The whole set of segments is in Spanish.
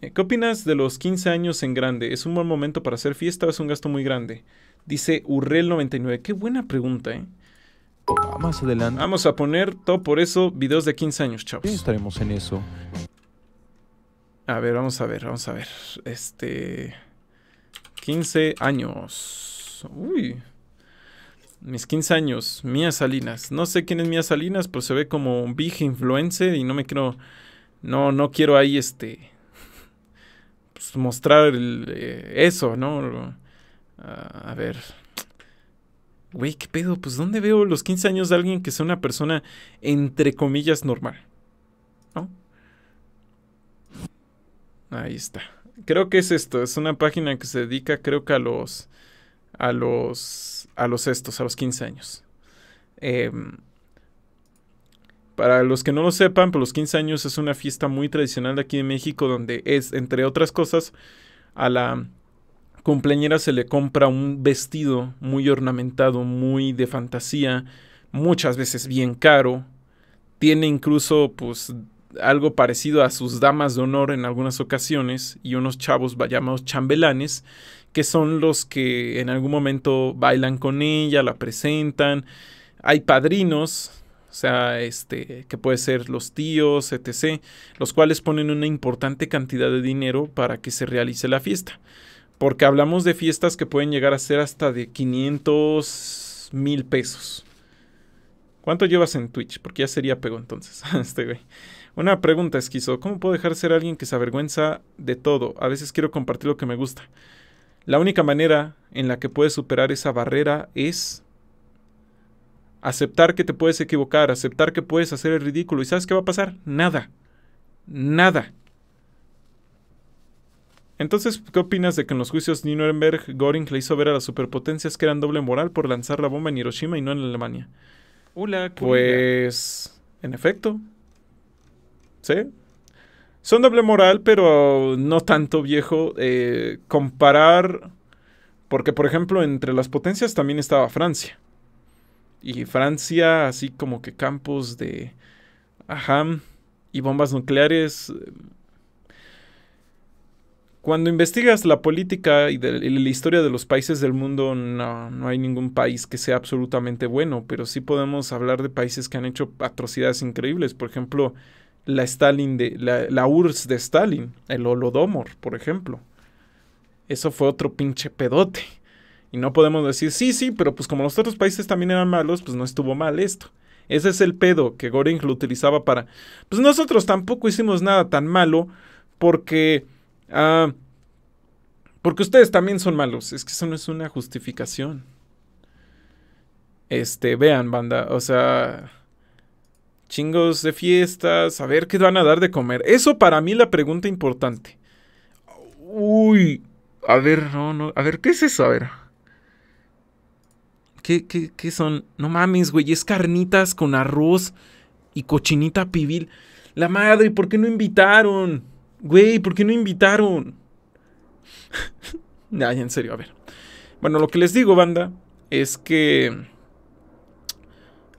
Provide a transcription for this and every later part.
Eh, ¿Qué opinas de los 15 años en grande? ¿Es un buen momento para hacer fiesta o es un gasto muy grande? Dice Urrel99. Qué buena pregunta, ¿eh? Ah, más adelante. Vamos a poner todo por eso videos de 15 años, chavos. Sí, estaremos en eso. A ver, vamos a ver, vamos a ver. Este. 15 años. Uy. Mis 15 años. Mía Salinas. No sé quién es Mía Salinas, pero se ve como un big influencer y no me quiero. No, no quiero ahí este mostrar eh, eso, ¿no? a ver. Güey, ¿qué pedo? Pues ¿dónde veo los 15 años de alguien que sea una persona, entre comillas, normal? ¿No? Ahí está. Creo que es esto. Es una página que se dedica, creo que a los... A los... A los estos, a los 15 años. Eh, para los que no lo sepan, por pues, los 15 años es una fiesta muy tradicional de aquí de México donde es, entre otras cosas, a la cumpleañera se le compra un vestido muy ornamentado, muy de fantasía, muchas veces bien caro. Tiene incluso pues algo parecido a sus damas de honor en algunas ocasiones y unos chavos llamados chambelanes que son los que en algún momento bailan con ella, la presentan. Hay padrinos, o sea, este, que puede ser los tíos, etc., los cuales ponen una importante cantidad de dinero para que se realice la fiesta. Porque hablamos de fiestas que pueden llegar a ser hasta de 500 mil pesos. ¿Cuánto llevas en Twitch? Porque ya sería pego entonces. este güey. Una pregunta esquizo. ¿Cómo puedo dejar ser alguien que se avergüenza de todo? A veces quiero compartir lo que me gusta. La única manera en la que puedes superar esa barrera es aceptar que te puedes equivocar, aceptar que puedes hacer el ridículo. ¿Y sabes qué va a pasar? Nada. Nada. Entonces, ¿qué opinas de que en los juicios de Nuremberg, Göring le hizo ver a las superpotencias que eran doble moral por lanzar la bomba en Hiroshima y no en Alemania? Hola, pues, en efecto. ¿Sí? Son doble moral, pero no tanto viejo. Eh, comparar, porque por ejemplo, entre las potencias también estaba Francia y Francia, así como que campos de Aham y bombas nucleares. Cuando investigas la política y, la historia de los países del mundo, no, hay ningún país que sea absolutamente bueno, pero sí podemos hablar de países que han hecho atrocidades increíbles. Por ejemplo, la Stalin de la, la, URSS de Stalin, el Holodomor, por ejemplo. Eso fue otro pinche pedote. Y no podemos decir, sí, sí, pero pues como los otros países también eran malos, pues no estuvo mal esto. Ese es el pedo que Goring lo utilizaba para... Pues nosotros tampoco hicimos nada tan malo porque... Ah, porque ustedes también son malos. Es que eso no es una justificación. Este, vean, banda. O sea chingos de fiestas, a ver qué van a dar de comer. Eso para mí la pregunta importante. Uy, a ver, no, no, a ver, ¿qué es eso? A ver. ¿Qué, qué, qué son? No mames, güey, es carnitas con arroz y cochinita pibil. La madre, ¿por qué no invitaron? Güey, ¿por qué no invitaron? nada en serio, a ver. Bueno, lo que les digo, banda, es que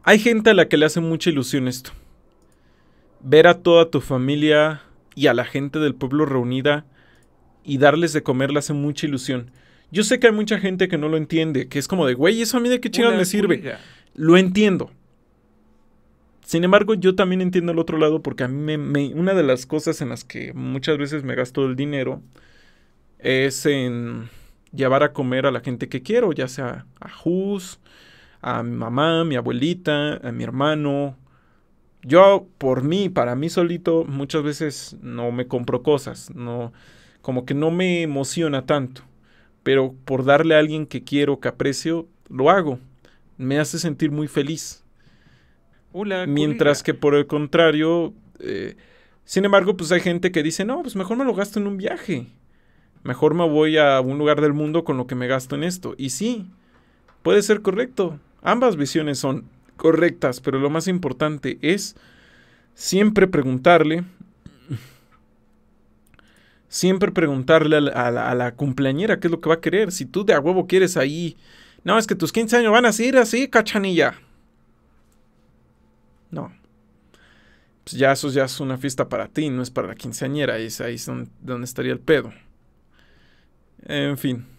hay gente a la que le hace mucha ilusión esto. Ver a toda tu familia y a la gente del pueblo reunida y darles de comer le hace mucha ilusión. Yo sé que hay mucha gente que no lo entiende, que es como de, güey, eso a mí de qué chingada me sirve. Lo entiendo. Sin embargo, yo también entiendo el otro lado porque a mí me, una de las cosas en las que muchas veces me gasto el dinero es en llevar a comer a la gente que quiero, ya sea a Jus, a mi mamá, mi abuelita, a mi hermano. Yo, por mí, para mí solito, muchas veces no me compro cosas, no, como que no me emociona tanto pero por darle a alguien que quiero, que aprecio, lo hago. Me hace sentir muy feliz. Hola, Mientras que por el contrario, eh, sin embargo, pues hay gente que dice, no, pues mejor me lo gasto en un viaje. Mejor me voy a un lugar del mundo con lo que me gasto en esto. Y sí, puede ser correcto. Ambas visiones son correctas, pero lo más importante es siempre preguntarle Siempre preguntarle a la, cumpleañera qué es lo que va a querer. Si tú de a huevo quieres ahí. No, es que tus 15 años van a seguir así, cachanilla. No. Pues ya eso ya es una fiesta para ti, no es para la quinceañera. Es ahí es donde estaría el pedo. En fin.